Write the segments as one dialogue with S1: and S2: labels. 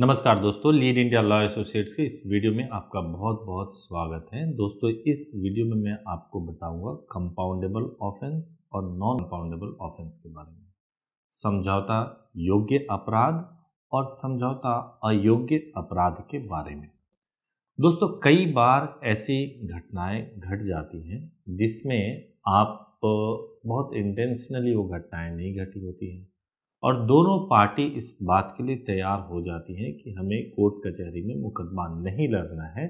S1: नमस्कार दोस्तों lead India law associates के इस वीडियो में आपका बहुत बहुत स्वागत है दोस्तों इस वीडियो में मैं आपको बताऊंगा कंपाउंडेबल ऑफेंस और नॉन कंपाउंडेबल ऑफेंस के बारे में समझौता योग्य अपराध और समझौता अयोग्य अपराध के बारे में दोस्तों कई बार ऐसी घटनाएं घट जाती हैं जिसमें आप बहुत इंटेंशनली वो घटनाएं नहीं घटी होती हैं और दोनों पार्टी इस बात के लिए तैयार हो जाती है कि हमें कोर्ट कचहरी में मुकदमा नहीं लड़ना है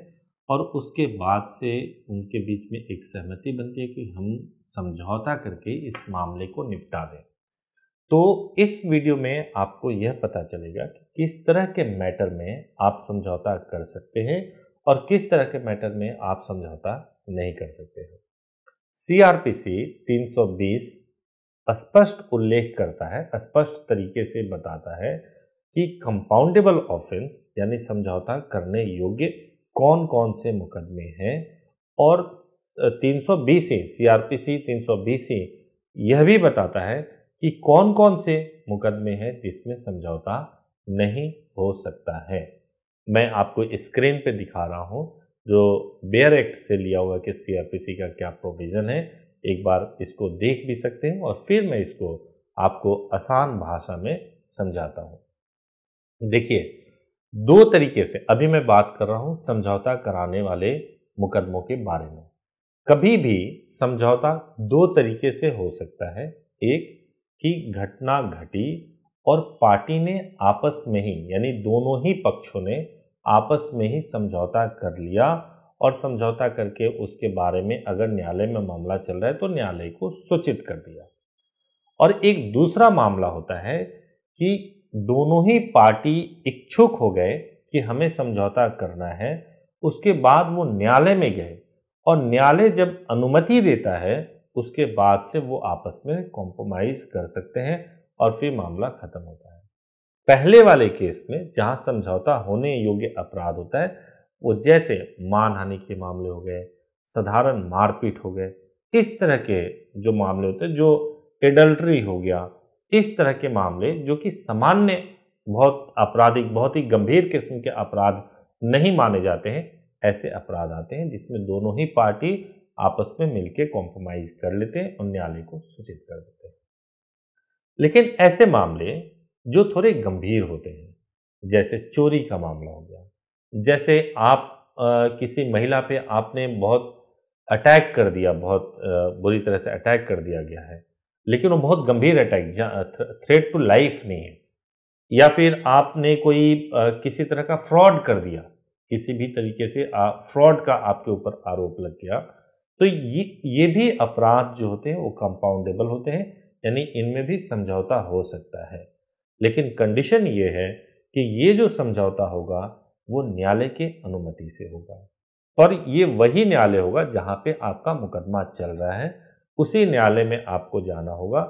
S1: और उसके बाद से उनके बीच में एक सहमति बनती है कि हम समझौता करके इस मामले को निपटा दें तो इस वीडियो में आपको यह पता चलेगा कि किस तरह के मैटर में आप समझौता कर सकते हैं और किस तरह के मैटर में आप समझौता नहीं कर सकते हो सी आर पी सी तीन सौ बीस स्पष्ट उल्लेख करता है स्पष्ट तरीके से बताता है कि कंपाउंडेबल ऑफेंस यानी समझौता करने योग्य कौन कौन से मुकदमे हैं और 320 ए सीआरपीसी 320 ए यह भी बताता है कि कौन कौन से मुकदमे हैं जिसमें समझौता नहीं हो सकता है मैं आपको स्क्रीन पे दिखा रहा हूँ जो बेयर एक्ट से लिया हुआ कि सीआरपीसी का क्या प्रोविज़न है एक बार इसको देख भी सकते हैं और फिर मैं इसको आपको आसान भाषा में समझाता हूँ देखिए दो तरीके से अभी मैं बात कर रहा हूँ समझौता कराने वाले मुकदमों के बारे में कभी भी समझौता दो तरीके से हो सकता है एक कि घटना घटी और पार्टी ने आपस में ही यानी दोनों ही पक्षों ने आपस में ही समझौता कर लिया और समझौता करके उसके बारे में अगर न्यायालय में मामला चल रहा है तो न्यायालय को सूचित कर दिया और एक दूसरा मामला होता है कि दोनों ही पार्टी इच्छुक हो गए कि हमें समझौता करना है उसके बाद वो न्यायालय में गए और न्यायालय जब अनुमति देता है उसके बाद से वो आपस में कॉम्प्रोमाइज़ कर सकते हैं और फिर मामला ख़त्म होता है पहले वाले केस में जहाँ समझौता होने योग्य अपराध होता है वो जैसे मानहानि के मामले हो गए साधारण मारपीट हो गए इस तरह के जो मामले होते हैं जो एडल्ट्री हो गया इस तरह के मामले जो कि सामान्य बहुत आपराधिक बहुत ही गंभीर किस्म के अपराध नहीं माने जाते हैं ऐसे अपराध आते हैं जिसमें दोनों ही पार्टी आपस में मिलकर कॉम्प्रोमाइज कर लेते हैं और न्यायालय को सूचित कर देते हैं लेकिन ऐसे मामले जो थोड़े गंभीर होते हैं जैसे चोरी का मामला हो गया जैसे आप आ, किसी महिला पे आपने बहुत अटैक कर दिया बहुत आ, बुरी तरह से अटैक कर दिया गया है लेकिन वो बहुत गंभीर अटैक थ्रेट टू लाइफ नहीं है या फिर आपने कोई आ, किसी तरह का फ्रॉड कर दिया किसी भी तरीके से फ्रॉड का आपके ऊपर आरोप लग गया तो ये ये भी अपराध जो होते हैं वो कंपाउंडेबल होते हैं यानी इनमें भी समझौता हो सकता है लेकिन कंडीशन ये है कि ये जो समझौता होगा वो न्यायालय के अनुमति से होगा पर ये वही न्यायालय होगा जहाँ पे आपका मुकदमा चल रहा है उसी न्यायालय में आपको जाना होगा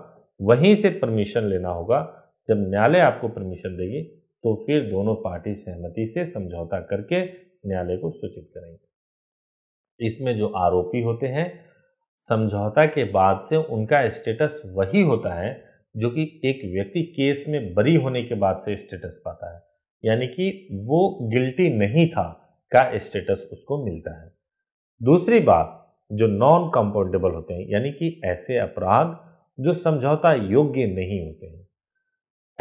S1: वहीं से परमिशन लेना होगा जब न्यायालय आपको परमिशन देगी तो फिर दोनों पार्टी सहमति से समझौता करके न्यायालय को सूचित करेंगे इसमें जो आरोपी होते हैं समझौता के बाद से उनका स्टेटस वही होता है जो कि एक व्यक्ति केस में बरी होने के बाद से स्टेटस पाता है यानी कि वो गिल्टी नहीं था का स्टेटस उसको मिलता है दूसरी बात जो नॉन कंपोर्टेबल होते हैं यानी कि ऐसे अपराध जो समझौता योग्य नहीं होते हैं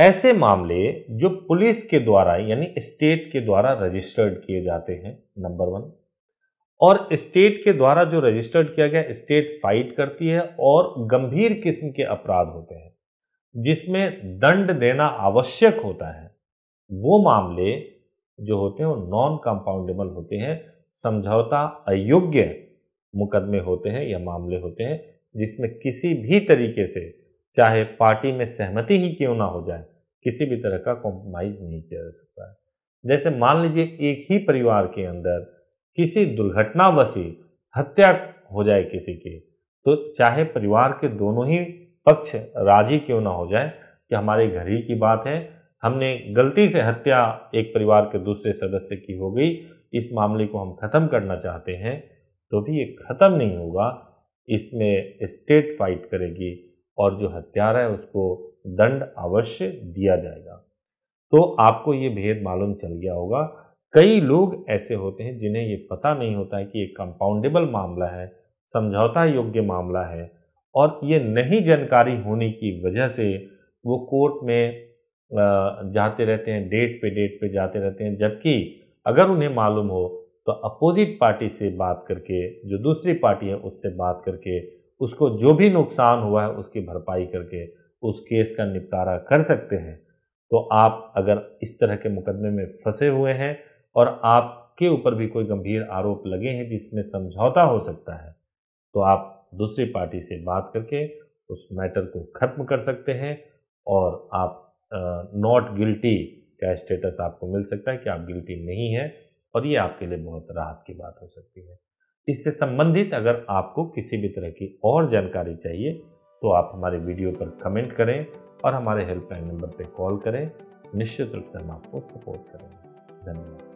S1: ऐसे मामले जो पुलिस के द्वारा यानी स्टेट के द्वारा रजिस्टर्ड किए जाते हैं नंबर वन और स्टेट के द्वारा जो रजिस्टर्ड किया गया स्टेट फाइट करती है और गंभीर किस्म के अपराध होते हैं जिसमें दंड देना आवश्यक होता है वो मामले जो होते हैं वो नॉन कंपाउंडेबल होते हैं समझौता अयोग्य मुकदमे होते हैं या मामले होते हैं जिसमें किसी भी तरीके से चाहे पार्टी में सहमति ही क्यों ना हो जाए किसी भी तरह का कॉम्प्रोमाइज़ नहीं किया जा सकता है जैसे मान लीजिए एक ही परिवार के अंदर किसी दुर्घटनावशी हत्या हो जाए किसी की तो चाहे परिवार के दोनों ही पक्ष राजी क्यों ना हो जाए कि हमारे घर ही की बात है हमने गलती से हत्या एक परिवार के दूसरे सदस्य की हो गई इस मामले को हम ख़त्म करना चाहते हैं तो भी ये ख़त्म नहीं होगा इसमें स्टेट फाइट करेगी और जो हत्यारा है उसको दंड अवश्य दिया जाएगा तो आपको ये भेद मालूम चल गया होगा कई लोग ऐसे होते हैं जिन्हें ये पता नहीं होता है कि ये कंपाउंडेबल मामला है समझौता योग्य मामला है और ये नहीं जानकारी होने की वजह से वो कोर्ट में जाते रहते हैं डेट पे डेट पे जाते रहते हैं जबकि अगर उन्हें मालूम हो तो अपोजिट पार्टी से बात करके जो दूसरी पार्टी है उससे बात करके उसको जो भी नुकसान हुआ है उसकी भरपाई करके उस केस का निपटारा कर सकते हैं तो आप अगर इस तरह के मुकदमे में फंसे हुए हैं और आपके ऊपर भी कोई गंभीर आरोप लगे हैं जिसमें समझौता हो सकता है तो आप दूसरी पार्टी से बात करके उस मैटर को ख़त्म कर सकते हैं और आप नॉट गिल्टी का स्टेटस आपको मिल सकता है कि आप गिल्टी नहीं हैं और ये आपके लिए बहुत राहत की बात हो सकती है इससे संबंधित अगर आपको किसी भी तरह की और जानकारी चाहिए तो आप हमारे वीडियो पर कमेंट करें और हमारे हेल्पलाइन नंबर पर कॉल करें निश्चित रूप से हम आपको सपोर्ट करेंगे धन्यवाद